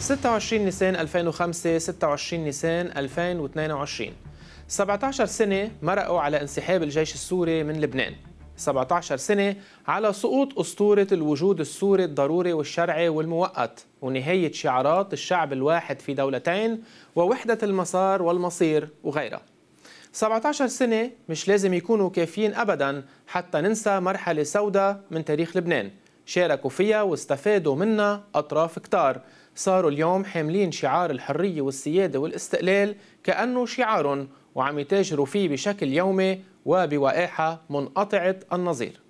26 نيسان 2005 26 نيسان 2022 17 سنة مرقوا على انسحاب الجيش السوري من لبنان 17 سنة على سقوط أسطورة الوجود السوري الضروري والشرعي والمؤقت ونهاية شعارات الشعب الواحد في دولتين ووحدة المسار والمصير وغيرها 17 سنة مش لازم يكونوا كافيين أبدا حتى ننسى مرحلة سوداء من تاريخ لبنان شاركوا فيها واستفادوا منها أطراف كتار صاروا اليوم حاملين شعار الحرية والسيادة والاستقلال كأنه شعار وعم يتاجروا فيه بشكل يومي وبوائحة منقطعة النظير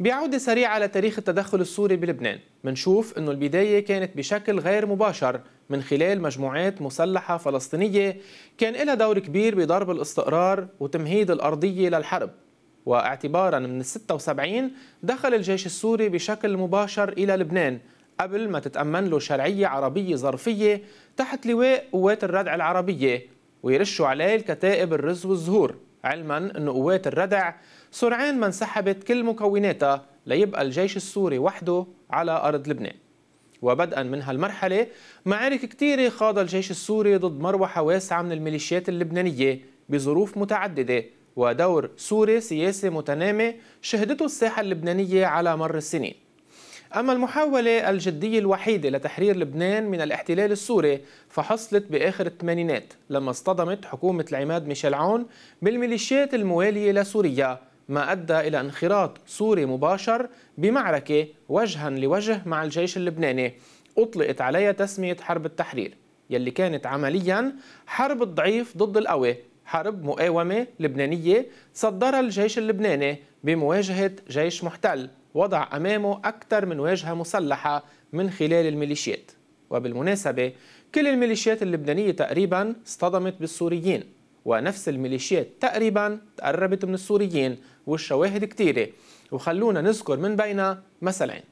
بعودة سريعة لتاريخ التدخل السوري بلبنان منشوف أنه البداية كانت بشكل غير مباشر من خلال مجموعات مسلحة فلسطينية كان لها دور كبير بضرب الاستقرار وتمهيد الأرضية للحرب واعتبارا من 76 دخل الجيش السوري بشكل مباشر إلى لبنان قبل ما تتأمن له شرعية عربية ظرفية تحت لواء قوات الردع العربية ويرشوا عليه الكتائب الرز والزهور علما أن قوات الردع سرعان ما انسحبت كل مكوناتها ليبقى الجيش السوري وحده على أرض لبنان وبدءا من هالمرحلة معارك كتيرة خاض الجيش السوري ضد مروحة واسعة من الميليشيات اللبنانية بظروف متعددة ودور سوري سياسي متنامي شهدته الساحة اللبنانية على مر السنين أما المحاولة الجدية الوحيدة لتحرير لبنان من الاحتلال السوري فحصلت بآخر الثمانينات لما اصطدمت حكومة العماد ميشيل عون بالميليشيات الموالية لسوريا ما أدى إلى انخراط سوري مباشر بمعركة وجها لوجه مع الجيش اللبناني أطلقت عليها تسمية حرب التحرير يلي كانت عمليا حرب الضعيف ضد القوي حرب مقاومة لبنانية صدرها الجيش اللبناني بمواجهة جيش محتل وضع أمامه أكثر من واجهة مسلحة من خلال الميليشيات وبالمناسبة كل الميليشيات اللبنانية تقريبا اصطدمت بالسوريين ونفس الميليشيات تقريبا تقربت من السوريين والشواهد كثيره وخلونا نذكر من بينها مثلين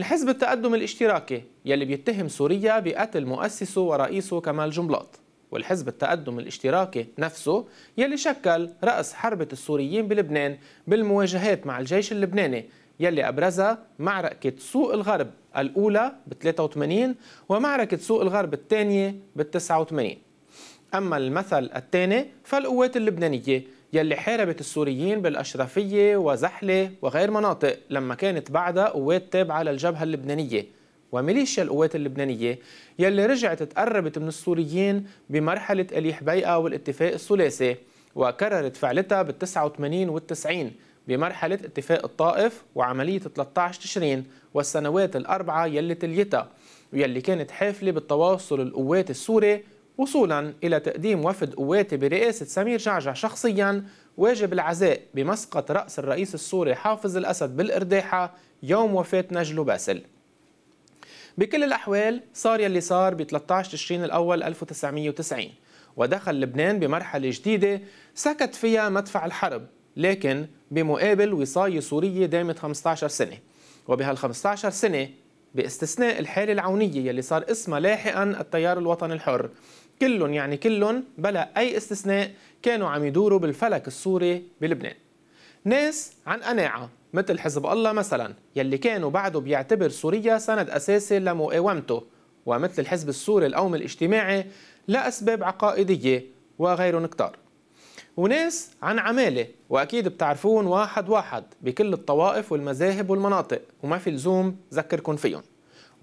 الحزب التقدم الاشتراكي يلي بيتهم سوريا بقتل مؤسسه ورئيسه كمال جنبلاط والحزب التقدم الاشتراكي نفسه يلي شكل رأس حربة السوريين بلبنان بالمواجهات مع الجيش اللبناني يلي أبرزها معركة سوق الغرب الأولى ب 83 ومعركة سوق الغرب الثانية ب 89 أما المثل الثاني فالقوات اللبنانية يلي حاربت السوريين بالأشرفية وزحلة وغير مناطق لما كانت بعدها قوات تابعة للجبهة اللبنانية وميليشيا القوات اللبنانية يلي رجعت تقربت من السوريين بمرحلة أليح بيئة والاتفاق الثلاثي وكررت فعلتها بال 89 وال 90 بمرحلة اتفاق الطائف وعملية 13 تشرين والسنوات الأربعة يلي تليتها ويلي كانت حافلة بالتواصل القوات السوري وصولا إلى تقديم وفد قواتي برئاسة سمير جعجع شخصيا واجب العزاء بمسقط رأس الرئيس السوري حافظ الأسد بالإرداحة يوم وفاة نجلو باسل بكل الأحوال صار يلي صار ب 13 تشرين الأول 1990 ودخل لبنان بمرحلة جديدة سكت فيها مدفع الحرب لكن بمقابل وصاية سورية دامت 15 سنة وبهال 15 سنة باستثناء الحالة العونية يلي صار اسمها لاحقا التيار الوطني الحر كلهم يعني كلهم بلا أي استثناء كانوا عم يدوروا بالفلك السوري بلبنان ناس عن قناعة مثل حزب الله مثلا يلي كانوا بعده بيعتبر سوريا سند أساسي لمقاومته ومثل الحزب السوري القومي الاجتماعي لأسباب عقائدية وغيرهم كتار وناس عن عمالة وأكيد بتعرفون واحد واحد بكل الطوائف والمذاهب والمناطق وما في لزوم ذكركن فيهم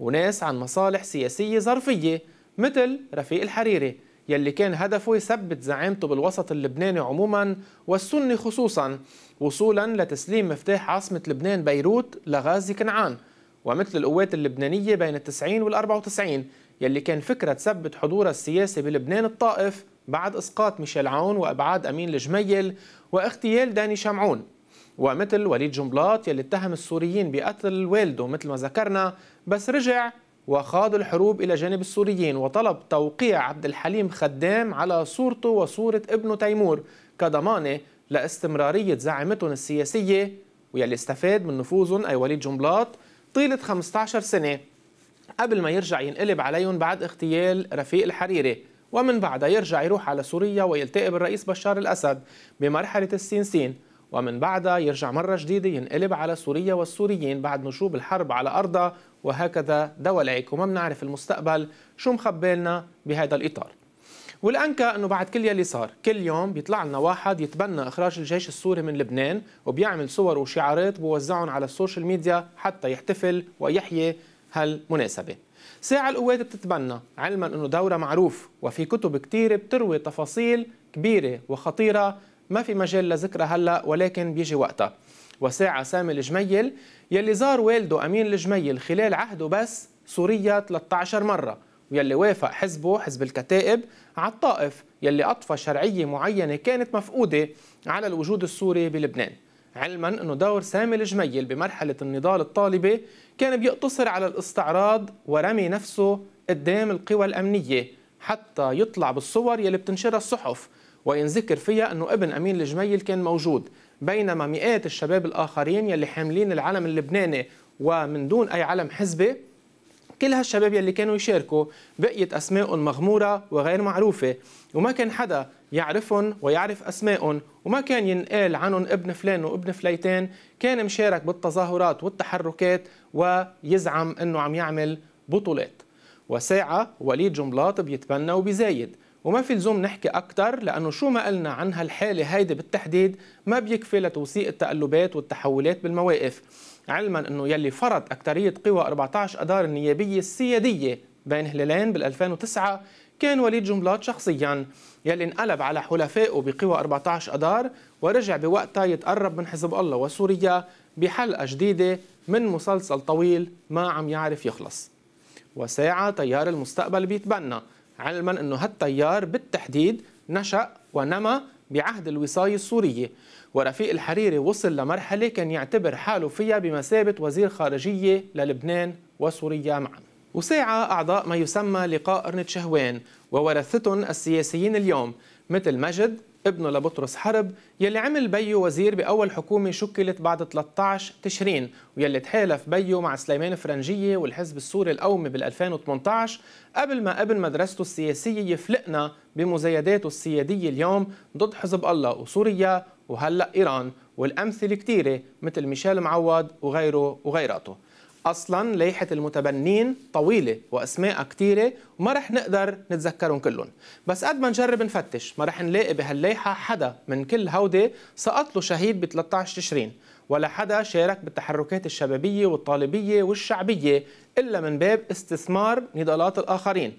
وناس عن مصالح سياسية ظرفية مثل رفيق الحريري يلي كان هدفه يثبت زعامته بالوسط اللبناني عموما والسني خصوصا وصولا لتسليم مفتاح عاصمة لبنان بيروت لغازي كنعان ومثل القوات اللبنانية بين التسعين والأربعة وتسعين يلي كان فكرة تثبت حضورها السياسي بلبنان الطائف بعد إسقاط ميشيل عون وإبعاد أمين الجميل واغتيال داني شمعون ومثل وليد جنبلاط يلي اتهم السوريين بقتل والده مثل ما ذكرنا بس رجع وخاض الحروب إلى جانب السوريين وطلب توقيع عبد الحليم خدام على صورته وصورة ابنه تيمور كضمانة لاستمرارية زعامتهم السياسية ويلي استفاد من نفوذهم أي وليد جنبلاط طيلة 15 سنة قبل ما يرجع ينقلب عليهم بعد اغتيال رفيق الحريري ومن بعدها يرجع يروح على سوريا ويلتقي بالرئيس بشار الأسد بمرحلة السينسين ومن بعدها يرجع مرة جديدة ينقلب على سوريا والسوريين بعد نشوب الحرب على أرضها وهكذا دواليك وما بنعرف المستقبل شو مخبي لنا بهذا الإطار والأنكى أنه بعد كل يلي صار كل يوم بيطلع لنا واحد يتبنى إخراج الجيش السوري من لبنان وبيعمل صور وشعارات بوزعهم على السوشيال ميديا حتى يحتفل ويحيي هالمناسبة ساعة القوات بتتبنى علما أنه دورة معروف وفي كتب كتير بتروي تفاصيل كبيرة وخطيرة ما في مجال لذكرها هلأ ولكن بيجي وقتها وساعة سامي الجميل يلي زار والده أمين الجميل خلال عهده بس سوريا 13 مرة ويلي وافق حزبه حزب الكتائب على الطائف يلي أطفى شرعية معينة كانت مفقودة على الوجود السوري بلبنان علما أنه دور سامي الجميل بمرحلة النضال الطالبي كان بيقتصر على الاستعراض ورمي نفسه قدام القوى الأمنية حتى يطلع بالصور يلي بتنشرها الصحف وينذكر فيها أنه ابن أمين الجميل كان موجود بينما مئات الشباب الآخرين يلي حاملين العلم اللبناني ومن دون أي علم حزبي كل هالشباب يلي كانوا يشاركوا بقيت أسمائهم مغمورة وغير معروفة وما كان حدا يعرفهم ويعرف أسمائهم وما كان ينقال عنهم ابن فلان وابن فليتان كان مشارك بالتظاهرات والتحركات ويزعم أنه عم يعمل بطولات وساعة وليد جنبلاط بيتبنى وبيزايد وما في لزوم نحكي أكثر لأنه شو ما قلنا عن هالحالة هيدي بالتحديد ما بيكفي لتوثيق التقلبات والتحولات بالمواقف علما أنه يلي فرض أكثرية قوى 14 أدار النيابية السيادية بين هلالين بال2009 كان وليد جنبلاط شخصياً يلي انقلب على حلفائه بقوى 14 أدار ورجع بوقتها يتقرب من حزب الله وسوريا بحلقة جديدة من مسلسل طويل ما عم يعرف يخلص وساعة تيار المستقبل بيتبنى علما أنه هالتيار بالتحديد نشأ ونمى بعهد الوصاية السورية ورفيق الحريري وصل لمرحلة كان يعتبر حاله فيها بمثابة وزير خارجية للبنان وسوريا معاً وساعة أعضاء ما يسمى لقاء أرنت شهوان وورثتهم السياسيين اليوم مثل مجد ابنه لبطرس حرب يلي عمل بيو وزير بأول حكومة شكلت بعد 13 تشرين ويلي تحالف بيو مع سليمان فرنجية والحزب السوري القومي بال2018 قبل ما ابن مدرسته السياسية يفلقنا بمزايداته السيادية اليوم ضد حزب الله وسوريا وهلأ إيران والأمثلة كتيرة مثل ميشيل معوض وغيره وغيراته اصلا لائحه المتبنين طويله واسماء كثيره وما رح نقدر نتذكرهم كلهم بس قد ما نجرب نفتش ما رح نلاقي بهاللائحه حدا من كل هودي سقط له شهيد ب 13 تشرين ولا حدا شارك بالتحركات الشبابيه والطالبيه والشعبيه الا من باب استثمار نضالات الاخرين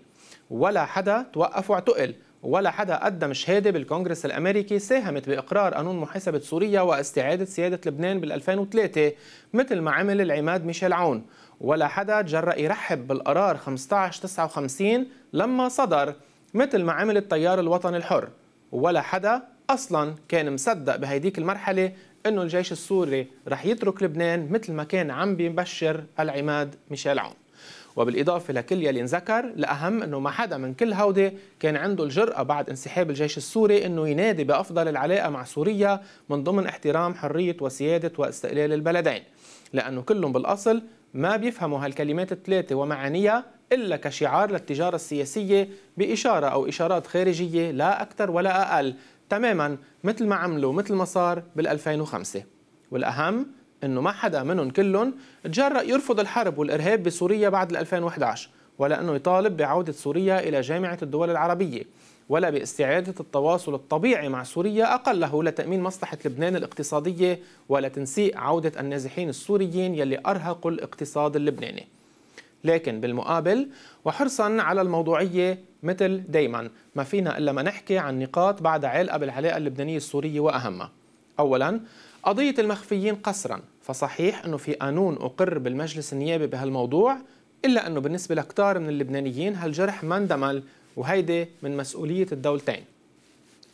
ولا حدا توقف واعتقل ولا حدا قدم شهادة بالكونغرس الأمريكي ساهمت بإقرار قانون محاسبة سوريا واستعادة سيادة لبنان بال2003 مثل ما عمل العماد ميشيل عون ولا حدا تجرأ يرحب بالقرار 1559 لما صدر مثل ما عمل التيار الوطني الحر ولا حدا أصلا كان مصدق بهيديك المرحلة أنه الجيش السوري رح يترك لبنان مثل ما كان عم بيبشر العماد ميشيل عون وبالإضافة لكل يلي انذكر الأهم أنه ما حدا من كل هودي كان عنده الجرأة بعد انسحاب الجيش السوري أنه ينادي بأفضل العلاقة مع سوريا من ضمن احترام حرية وسيادة واستقلال البلدين لأنه كلهم بالأصل ما بيفهموا هالكلمات الثلاثة ومعانيها إلا كشعار للتجارة السياسية بإشارة أو إشارات خارجية لا أكثر ولا أقل تماما مثل ما عملوا مثل ما صار بال2005 والأهم انه ما حدا منهم كلهم تجرأ يرفض الحرب والارهاب بسوريا بعد 2011 ولا انه يطالب بعوده سوريا الى جامعه الدول العربيه ولا باستعاده التواصل الطبيعي مع سوريا اقله لتامين مصلحه لبنان الاقتصاديه ولا تنسيق عوده النازحين السوريين يلي ارهقوا الاقتصاد اللبناني. لكن بالمقابل وحرصا على الموضوعيه مثل دايما ما فينا الا ما نحكي عن نقاط بعد علاقه بالعلاقه اللبنانيه السوريه واهمها. اولا قضيه المخفيين قسرا فصحيح أنه في قانون أقر بالمجلس النيابي بهالموضوع إلا أنه بالنسبة لكتار من اللبنانيين هالجرح ما اندمل وهيدي من مسؤولية الدولتين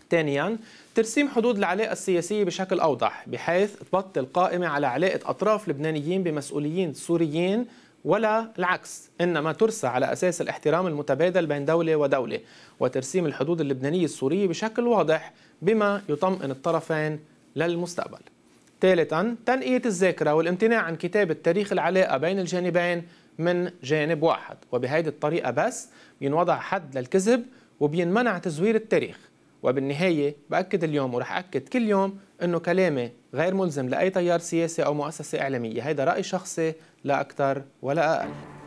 ثانيا ترسيم حدود العلاقة السياسية بشكل أوضح بحيث تبطل قائمة على علاقة أطراف لبنانيين بمسؤولين سوريين ولا العكس إنما ترسى على أساس الاحترام المتبادل بين دولة ودولة وترسيم الحدود اللبنانية السورية بشكل واضح بما يطمئن الطرفين للمستقبل ثالثا تنقية الذاكرة والامتناع عن كتابة تاريخ العلاقة بين الجانبين من جانب واحد وبهيدي الطريقة بس بينوضع حد للكذب وبينمنع تزوير التاريخ وبالنهاية بأكد اليوم ورح أكد كل يوم أنه كلامي غير ملزم لأي تيار سياسي أو مؤسسة إعلامية هيدا رأي شخصي لا أكثر ولا أقل